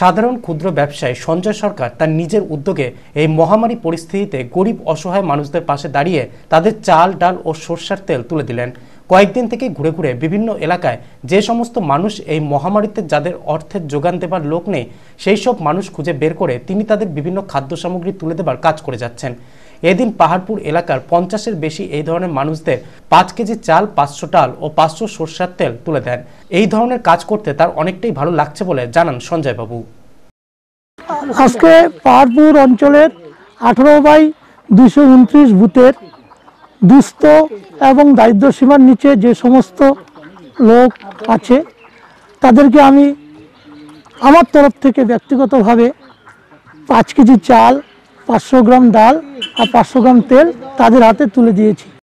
সাধারণ ক্ষুদ্র ব্যবসায়ী সঞ্জয় সরকার তার নিজের উদ্যোগে এই মহামারী পরিস্থিতিতে গরিব অসহায় মানুষদের পাশে দাঁড়িয়ে তাদের চাল ডাল ও সর্ষার তেল তুলে দিলেন কয়েকদিন থেকে ঘুরে ঘুরে বিভিন্ন এলাকায় যে সমস্ত মানুষ এই মহামারীতে যাদের অর্থের যোগান দেবার লোক নেই সেই সব মানুষ খুঁজে বের করে তিনি তাদের বিভিন্ন খাদ্য সামগ্রী তুলে দেবার কাজ করে যাচ্ছেন এদিন পাহাড়পুর এলাকার পঞ্চাশের বেশি এই ধরনের মানুষদের পাঁচ কেজি চাল পাঁচশো ডাল ও পাঁচশো সর্ষার তেল তুলে দেন এই ধরনের কাজ করতে তার অনেকটাই ভালো লাগছে বলে জানান সঞ্জয়বাবু আজকে পাহাড়পুর অঞ্চলের আঠারো বাই দুশো উনত্রিশ বুথের দুস্থ এবং দারিদ্র সীমার নিচে যে সমস্ত লোক আছে তাদেরকে আমি আমার তরফ থেকে ব্যক্তিগতভাবে পাঁচ কেজি চাল পাঁচশো গ্রাম ডাল আর পাঁচশো গ্রাম তেল তাদের হাতে তুলে দিয়েছি